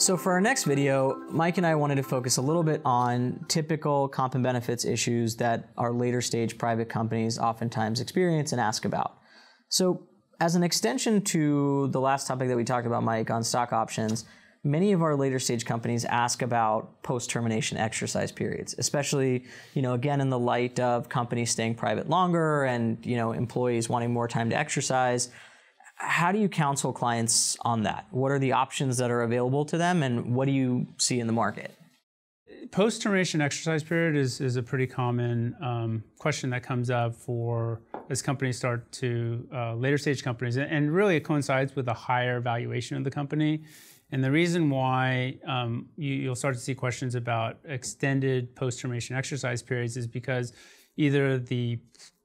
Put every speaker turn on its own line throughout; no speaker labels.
So for our next video, Mike and I wanted to focus a little bit on typical comp and benefits issues that our later stage private companies oftentimes experience and ask about. So as an extension to the last topic that we talked about, Mike, on stock options, many of our later stage companies ask about post-termination exercise periods, especially, you know, again, in the light of companies staying private longer and, you know, employees wanting more time to exercise how do you counsel clients on that? What are the options that are available to them, and what do you see in the market?
Post termination exercise period is, is a pretty common um, question that comes up for as companies start to uh, later stage companies, and really it coincides with a higher valuation of the company. And the reason why um, you, will start to see questions about extended post termination exercise periods is because either the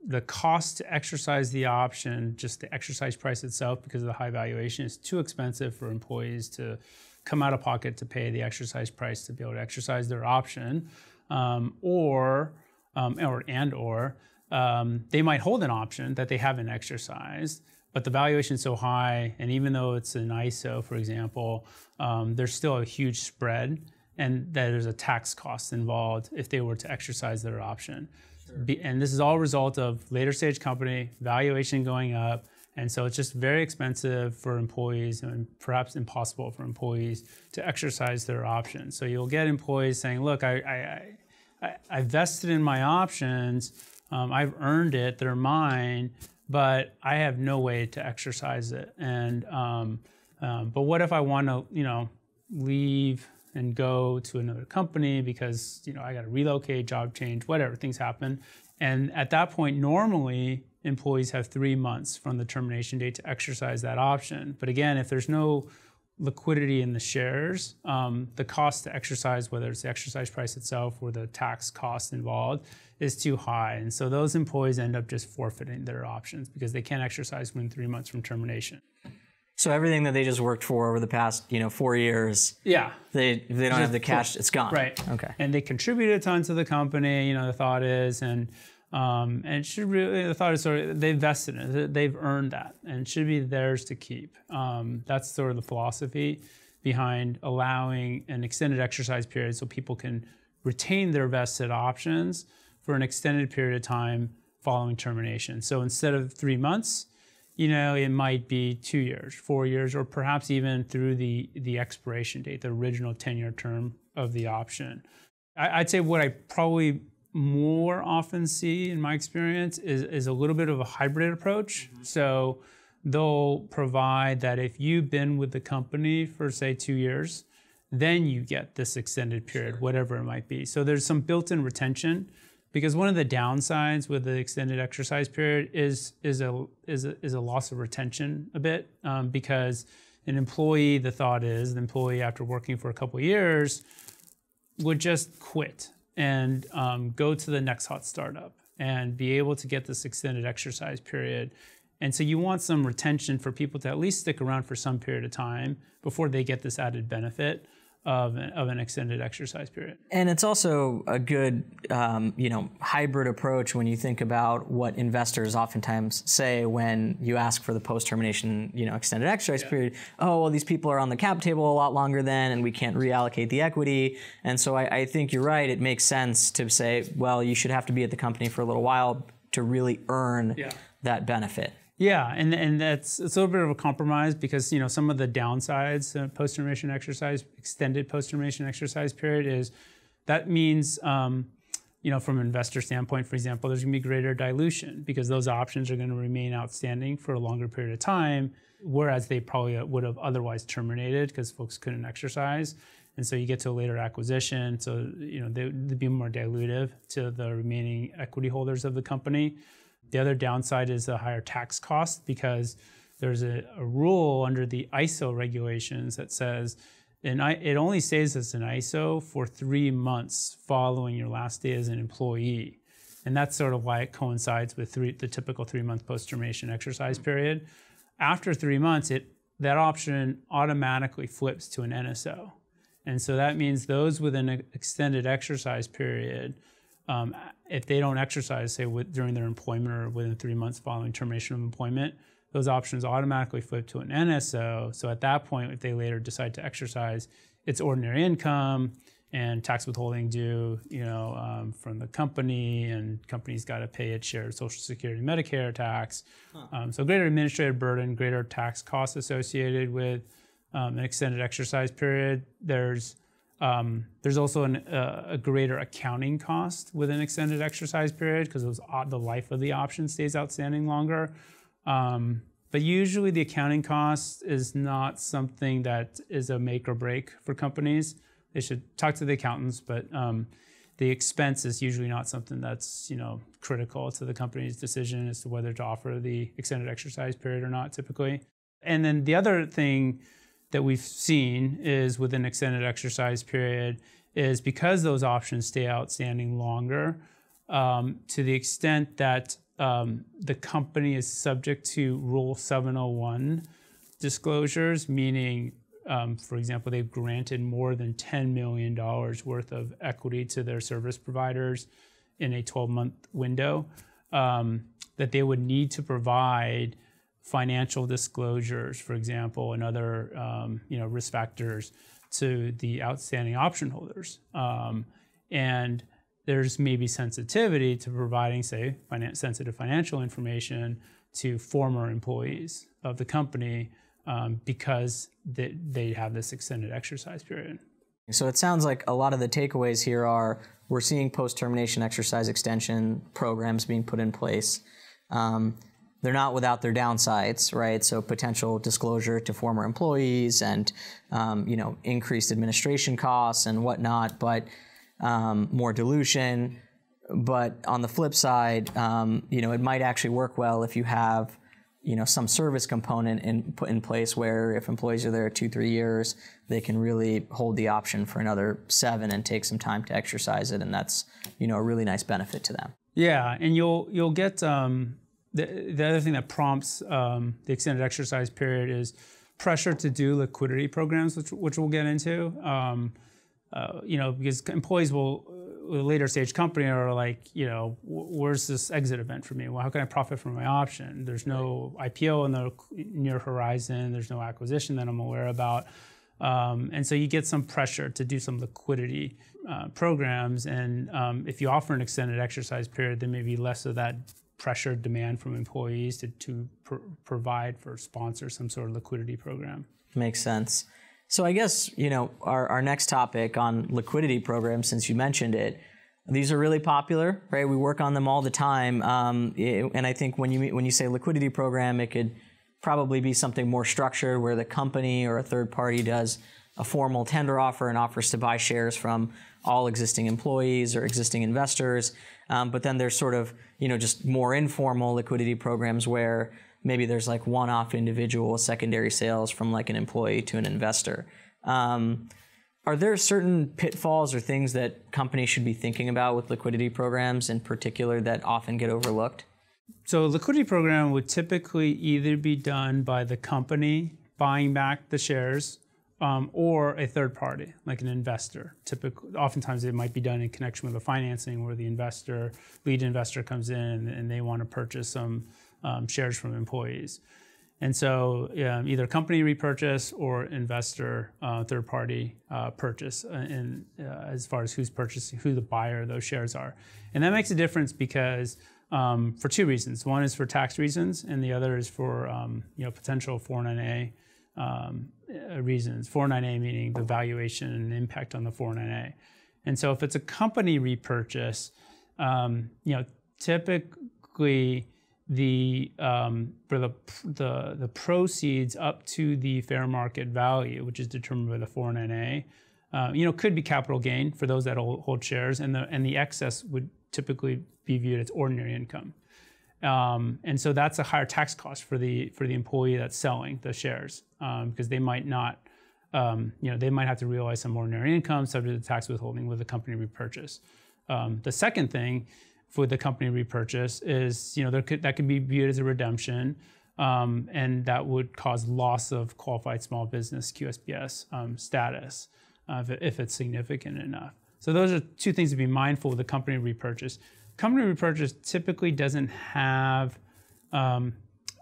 the cost to exercise the option, just the exercise price itself, because of the high valuation, is too expensive for employees to come out of pocket to pay the exercise price to be able to exercise their option, um, or um, or and or um, they might hold an option that they haven't exercised, but the valuation is so high, and even though it's an ISO, for example, um, there's still a huge spread, and that there's a tax cost involved if they were to exercise their option. Sure. and this is all a result of later stage company valuation going up. And so it's just very expensive for employees and perhaps impossible for employees to exercise their options. So you'll get employees saying, look, I, I, I, I vested in my options, um, I've earned it, they're mine, but I have no way to exercise it. And um, um, but what if I want to, you know, leave and go to another company because you know I got to relocate, job change, whatever things happen. And at that point, normally employees have three months from the termination date to exercise that option. But again, if there's no liquidity in the shares, um, the cost to exercise, whether it's the exercise price itself or the tax cost involved, is too high. And so those employees end up just forfeiting their options because they can't exercise within three months from termination. So everything that they just worked for over the past, you know, four years. Yeah. They they don't have the cash, it's gone. Right. Okay. And they contributed a ton to the company. You know, the thought is, and um, and it should really the thought is sort of they invested in it. They've earned that, and should be theirs to keep. Um, that's sort of the philosophy behind allowing an extended exercise period, so people can retain their vested options for an extended period of time following termination. So instead of three months you know, it might be two years, four years, or perhaps even through the, the expiration date, the original 10 year term of the option. I, would say what I probably more often see in my experience is, is a little bit of a hybrid approach. Mm -hmm. So they'll provide that if you've been with the company for, say, two years, then you get this extended period, sure. whatever it might be. So there's some built in retention because one of the downsides with the extended exercise period is is a is a, is a loss of retention a bit um, because an employee the thought is the employee after working for a couple years would just quit and um, go to the next hot startup and be able to get this extended exercise period and so you want some retention for people to at least stick around for some period of time before they get this added benefit of an, of an extended exercise period.
And it's also a good, um, you know, hybrid approach when you think about what investors oftentimes say when you ask for the post termination, you know, extended exercise yeah. period. Oh, well, these people are on the cap table a lot longer than, and we can't reallocate the equity. And so I, I think you're right. It makes sense to say, well, you should have to be at the company for a little while to really earn yeah. that benefit.
Yeah, and and that's it's a little bit of a compromise because you know some of the downsides uh, post termination exercise extended post termination exercise period is that means um, you know from an investor standpoint, for example, there's going to be greater dilution because those options are going to remain outstanding for a longer period of time, whereas they probably would have otherwise terminated because folks couldn't exercise. And so you get to a later acquisition, so you know they, would be more dilutive to the remaining equity holders of the company. The other downside is a higher tax cost because there's a, a rule under the ISO regulations that says and it only stays as an ISO for three months following your last day as an employee. And that's sort of why it coincides with three, the typical three month post termination exercise period. After three months, it, that option automatically flips to an NSO. And so that means those with an extended exercise period um, if they don't exercise, say with, during their employment or within three months following termination of employment, those options automatically flip to an NSO. So at that point, if they later decide to exercise, it's ordinary income and tax withholding due, you know, um, from the company, and companies got to pay its share of Social Security, Medicare tax. Huh. Um, so greater administrative burden, greater tax costs associated with um, an extended exercise period. There's um, there's also an, uh, a greater accounting cost with an extended exercise period because the life of the option stays outstanding longer. Um, but usually the accounting cost is not something that is a make or break for companies. They should talk to the accountants, but um, the expense is usually not something that's you know critical to the company's decision as to whether to offer the extended exercise period or not typically. And then the other thing that we've seen is with an extended exercise period is because those options stay outstanding longer, um, to the extent that um, the company is subject to Rule 701 disclosures, meaning, um, for example, they've granted more than $10 million worth of equity to their service providers in a 12 month window, um, that they would need to provide financial disclosures, for example, and other um, you know risk factors to the outstanding option holders. Um, and there's maybe sensitivity to providing, say, finan sensitive financial information to former employees of the company um, because they, they have this extended exercise period.
So it sounds like a lot of the takeaways here are we're seeing post termination exercise extension programs being put in place. Um, they're not without their downsides, right? So potential disclosure to former employees and um, you know increased administration costs and whatnot, but um, more dilution. But on the flip side, um, you know it might actually work well if you have you know some service component in, put in place where if employees are there two three years, they can really hold the option for another seven and take some time to exercise it, and that's you know a really nice benefit to them.
Yeah, and you'll you'll get um, the, the other thing that prompts um, the extended exercise period is pressure to do liquidity programs, which, which we'll get into. Um, uh, you know, because employees will, with uh, a later stage company are like, you know, where's this exit event for me? Well, how can I profit from my option? There's no IPO in the near horizon. There's no acquisition that I'm aware about. Um, and so you get some pressure to do some liquidity uh, programs. And um, if you offer an extended exercise period, there may be less of that Pressure demand from employees to, to pr- provide for sponsor some sort of liquidity program.
Makes sense. So I guess, you know, our, our next topic on liquidity programs, since you mentioned it, these are really popular, right? We work on them all the time. Um, it, and I think when you, when you say liquidity program, it could probably be something more structured where the company or a third party does a formal tender offer and offers to buy shares from all existing employees or existing investors. Um, but then there's sort of, you know, just more informal liquidity programs where maybe there's like one off individual secondary sales from like an employee to an investor. Um, are there certain pitfalls or things that companies should be thinking about with liquidity programs in particular that often get overlooked?
So, a liquidity program would typically either be done by the company buying back the shares um, or a third party, like an investor. Typically, oftentimes it might be done in connection with a financing where the investor, lead investor, comes in and, they want to purchase some um, shares from employees. And so um, either company repurchase or investor uh, third party uh, purchase, and uh, uh, as far as who's purchasing, who the buyer of those shares are. And that makes a difference because um, for two reasons. One is for tax reasons, and the other is for um, you know potential 409A um, uh, reasons. 409A meaning the valuation and impact on the 409A. And so if it's a company repurchase, um, you know, typically the um, for the, the the proceeds up to the fair market value, which is determined by the 409A, uh, you know, could be capital gain for those that hold shares, and the and the excess would typically be viewed as ordinary income. Um, and so that's a higher tax cost for the for the employee that's selling the shares because um, they might not, um, you know, they might have to realize some ordinary income subject to tax withholding with the company repurchase. Um, the second thing for the company repurchase is, you know, there could, that could be viewed as a redemption. Um, and that would cause loss of qualified small business QSBS um, status uh, if, it, if, it's significant enough. So those are two things to be mindful of the company repurchase company repurchase typically doesn't have um,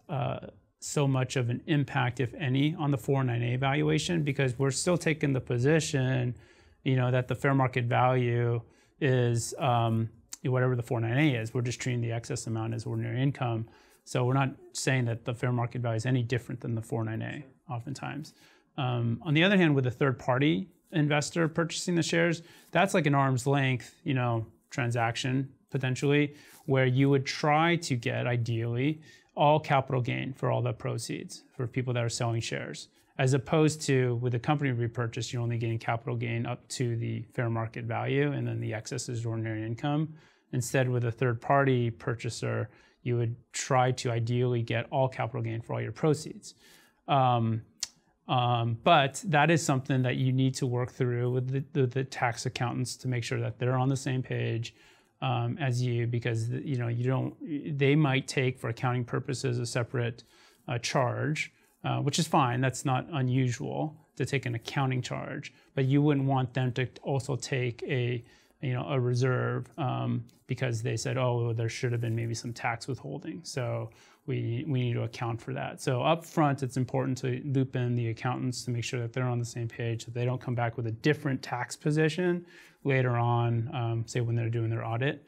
uh, so much of an impact, if any, on the 409A valuation because we're still taking the position, you know, that the fair market value is um, whatever the 409A is. We're just treating the excess amount as ordinary income. So we're not saying that the fair market value is any different than the 409A oftentimes. Um, on the other hand, with a third party investor purchasing the shares, that's like an arm's length, you know, transaction potentially, where you would try to get ideally all capital gain for all the proceeds for people that are selling shares, as opposed to with a company repurchase, you're only getting capital gain up to the fair market value and then the excess is ordinary income. Instead, with a third party purchaser, you would try to ideally get all capital gain for all your proceeds. Um, um, but that is something that you need to work through with the, the, the, tax accountants to make sure that they're on the same page, um, as you because you know you don't they might take for accounting purposes a separate uh, charge, uh, which is fine. That's not unusual to take an accounting charge, but you wouldn't want them to also take a you know a reserve um, because they said oh there should have been maybe some tax withholding so we, we need to account for that. So up front, it's important to loop in the accountants to make sure that they're on the same page, that they don't come back with a different tax position later on, um, say when they're doing their audit.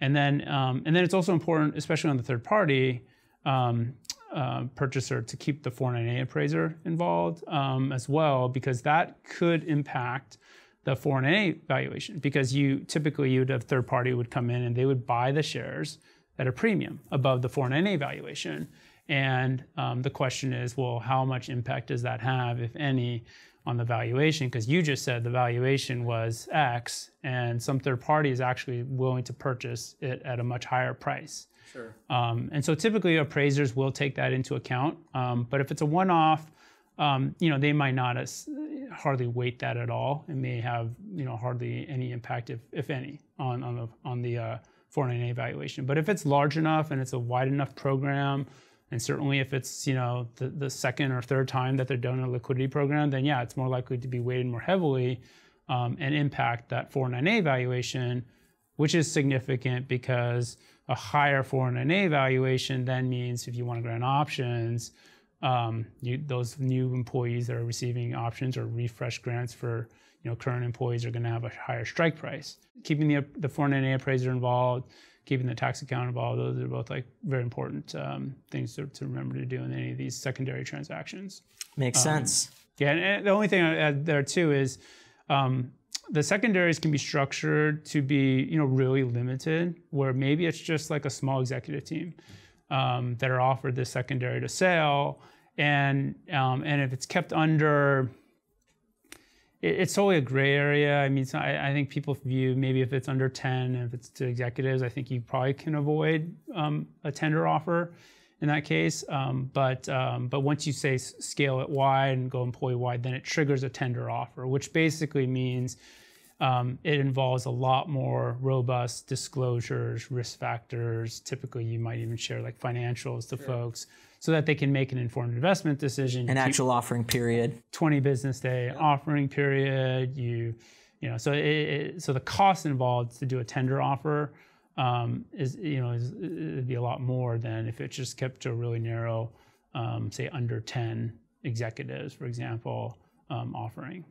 And then, um, and then it's also important, especially on the third party um, uh, purchaser, to keep the 409A appraiser involved um, as well, because that could impact the 409A valuation. Because you typically you'd have third party would come in and they would buy the shares at a premium above the 4.9a valuation. And um, the question is, well, how much impact does that have, if any, on the valuation? Because you just said the valuation was X, and some third party is actually willing to purchase it at a much higher price. Sure. Um, and so typically appraisers will take that into account. Um, but if it's a one-off, um, you know, they might not as, hardly weight that at all, and may have you know hardly any impact, if, if any, on on the on the uh, for an evaluation. But if it's large enough and it's a wide enough program, and certainly if it's you know the, the second or third time that they're done a liquidity program, then yeah, it's more likely to be weighted more heavily um, and impact that 409A valuation, which is significant because a higher 409A valuation then means if you want to grant options, um, you, those new employees that are receiving options or refresh grants for you know current employees are going to have a higher strike price. Keeping the the 499 appraiser involved, keeping the tax account involved, those are both like very important um, things to, to, remember to do in any of these secondary transactions. Makes um, sense. Yeah, and the only thing I add there too is um, the secondaries can be structured to be you know really limited where maybe it's just like a small executive team um, that are offered this secondary to sale. And, um, and if it's kept under, it's totally a gray area. I mean, not, I, think people view maybe if it's under 10, and if it's to executives, I think you probably can avoid um, a tender offer in that case. Um, but, um, but once you say scale it wide and go employee wide, then it triggers a tender offer, which basically means um, it involves a lot more robust disclosures, risk factors. Typically, you might even share like financials to sure. folks so that they can make an informed investment decision. An actual offering period. 20 business day yeah. offering period. You, you know, so it, it, so the cost involved to do a tender offer um, is you know is, it'd be a lot more than if it just kept to a really narrow, um, say under 10 executives, for example, um, offering.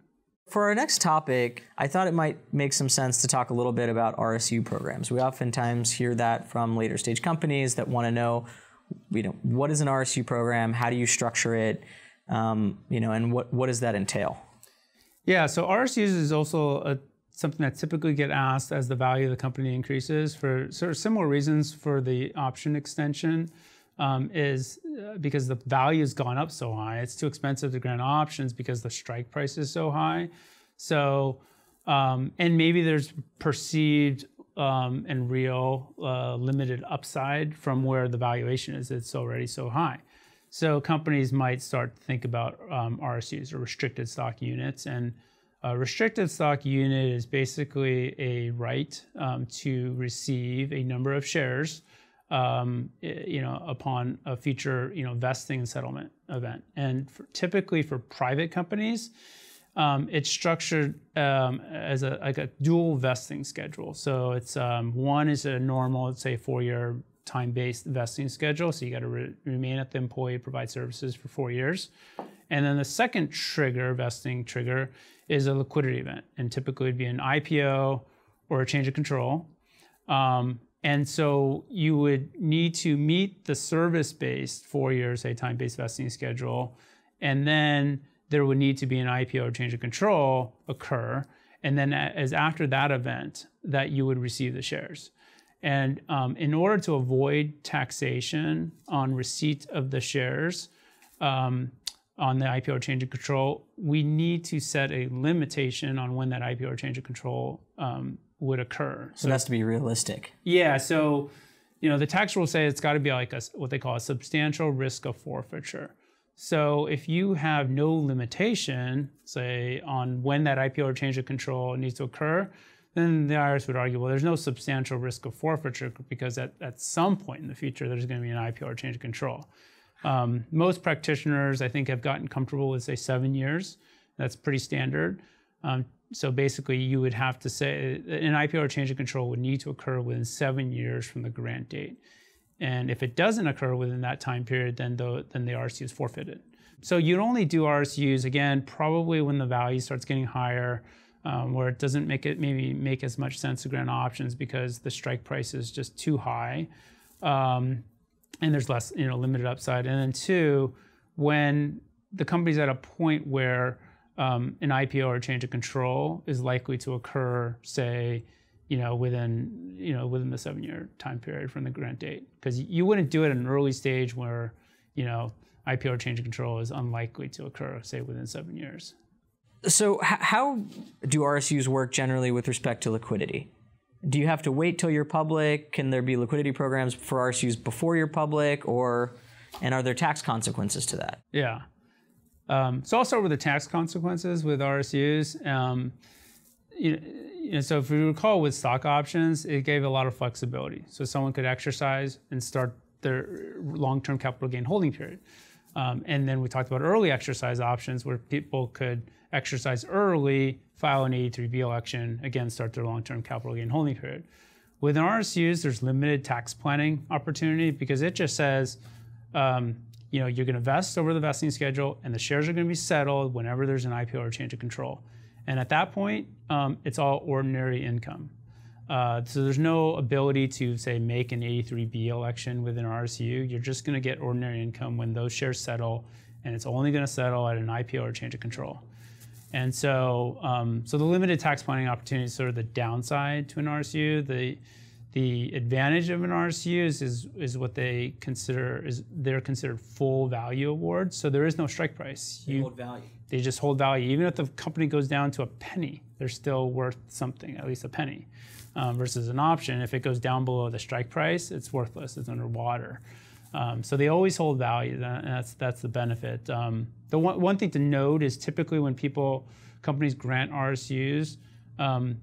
For our next topic, I thought it might make some sense to talk a little bit about RSU programs. We oftentimes hear that from later stage companies that want to know, you know, what is an RSU program? How do you structure it? Um, you know, and what what does that entail?
Yeah, so RSUs is also a, something that typically get asked as the value of the company increases for sort of similar reasons for the option extension um, is uh, because the value's gone up so high. It's too expensive to grant options because the strike price is so high. So, um, and maybe there's perceived um, and real uh, limited upside from where the valuation is. It's already so high. So companies might start to think about um, RSUs or restricted stock units. And a restricted stock unit is basically a right um, to receive a number of shares um, eh, you know, upon a future, you know, vesting settlement event. And for, typically for private companies, um, it's structured um, as a, like a dual vesting schedule. So it's um, one is a normal, let's say, four-year time-based vesting schedule. So you got to re- remain at the employee, provide services for four years, and then the second trigger, vesting trigger, is a liquidity event, and typically it'd be an IPO or a change of control. Um, and so you would need to meet the service based four year, say, time based vesting schedule. And then there would need to be an IPO or change of control occur. And then as after that event that you would receive the shares. And um, in order to avoid taxation on receipt of the shares um, on the IPO or change of control, we need to set a limitation on when that IPO or change of control um, would occur. So, it has
to be realistic.
Yeah. So, you know, the tax rules say it's got to be like a, what they call a substantial risk of forfeiture. So if you have no limitation, say, on when that IPO or change of control needs to occur, then the IRS would argue, well, there's no substantial risk of forfeiture because at, at some point in the future, there's going to be an IPO or change of control. Um, most practitioners, I think, have gotten comfortable with, say, seven years. That's pretty standard. Um, so basically, you would have to say an IPO or change of control would need to occur within seven years from the grant date. And if it doesn't occur within that time period, then the, then the RSU is forfeited. So you'd only do RSUs again, probably when the value starts getting higher, um, where it doesn't make it maybe make as much sense to grant options because the strike price is just too high, um, and there's less you know limited upside. And then two, when the company's at a point where um, an IPO or a change of control is likely to occur, say, you know, within you know within the seven-year time period from the grant date, because you wouldn't do it at an early stage where, you know, IPO or change of control is unlikely to occur, say, within seven years.
So, how do RSUs work generally with respect to liquidity? Do you have to wait till you're public? Can there be liquidity programs for RSUs before you're public, or and are there tax consequences to that?
Yeah. Um, so I'll start with the tax consequences with RSUs. Um, you know, you know, so if you recall with stock options, it gave a lot of flexibility. So someone could exercise and start their long-term capital gain holding period. Um, and then we talked about early exercise options where people could exercise early, file an 83B election, again, start their long-term capital gain holding period. With an RSUs, there's limited tax planning opportunity because it just says, um, you know, you're going to vest over the vesting schedule, and the shares are going to be settled whenever there's an IPO or change of control. And at that point, um, it's all ordinary income. Uh, so there's no ability to say make an 83B election within RSU. You're just going to get ordinary income when those shares settle, and it's only going to settle at an IPO or change of control. And so, um, so the limited tax planning opportunity is sort of the downside to an RSU. The the advantage of an RSU is is what they consider is they're considered full value awards. So there is no strike price. They hold value. They just hold value. Even if the company goes down to a penny, they're still worth something, at least a penny. Um, versus an option, if it goes down below the strike price, it's worthless. It's underwater. Um, so they always hold value. that's that's the benefit. Um, the one, one thing to note is typically when people companies grant RSUs, um,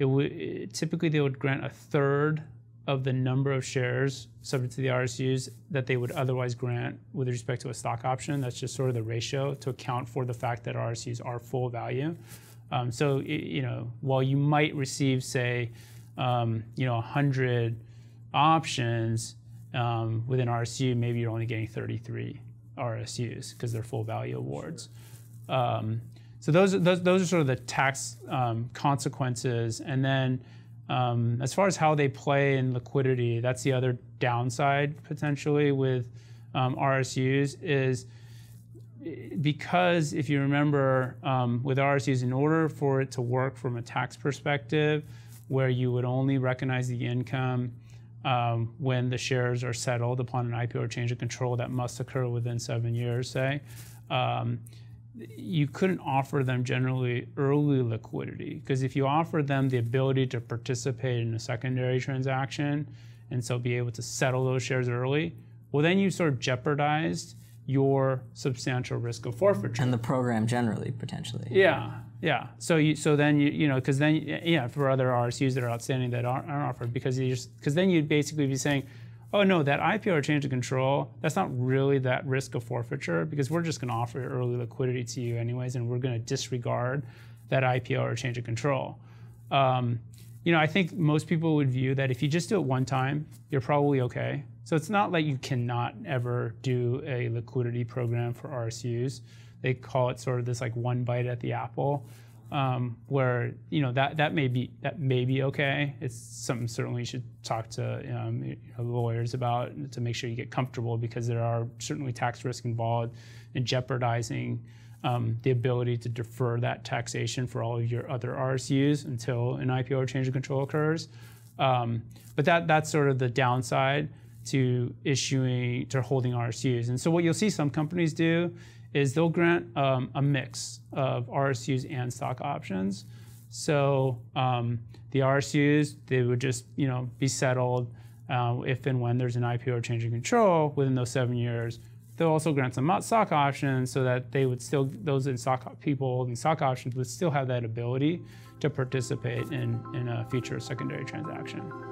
it would typically they would grant a third of the number of shares subject to the RSUs that they would otherwise grant with respect to a stock option. That's just sort of the ratio to account for the fact that RSUs are full value. Um, so it, you know, while you might receive, say, um, you know, 100 options um, with an RSU, maybe you're only getting 33 RSUs because they're full value awards. Sure. Um, so those, those, those are sort of the tax um, consequences. And then um, as far as how they play in liquidity, that's the other downside potentially with um, RSUs is because if you remember um, with RSUs, in order for it to work from a tax perspective, where you would only recognize the income um, when the shares are settled upon an IPO or change of control that must occur within seven years, say. Um, you couldn't offer them generally early liquidity because if you offer them the ability to participate in a secondary transaction and so be able to settle those shares early, well, then you sort of jeopardized your substantial risk of forfeiture and the program generally potentially. Yeah, yeah. So you so then you you know because then yeah for other RSUs that are outstanding that aren't, aren't offered because you just because then you'd basically be saying oh no, that IPO or change of control, that's not really that risk of forfeiture because we're just going to offer early liquidity to you anyways, and we're going to disregard that IPO or change of control. Um, you know, I think most people would view that if you just do it one time, you're probably okay. So it's not like you cannot ever do a liquidity program for RSUs. They call it sort of this like one bite at the apple um, where you know that that may be that may be okay. It's something certainly you should talk to um, you know, lawyers about to make sure you get comfortable because there are certainly tax risk involved in jeopardizing um, the ability to defer that taxation for all of your other RSUs until an IPO or change of control occurs. Um, but that that's sort of the downside to issuing to holding RSUs. And so what you'll see some companies do is they'll grant um, a mix of RSUs and stock options. So um, the RSUs, they would just you know be settled uh, if and when there's an IPO or change in control within those seven years. They'll also grant some stock options so that they would still those in stock people holding stock options would still have that ability to participate in in a future secondary transaction.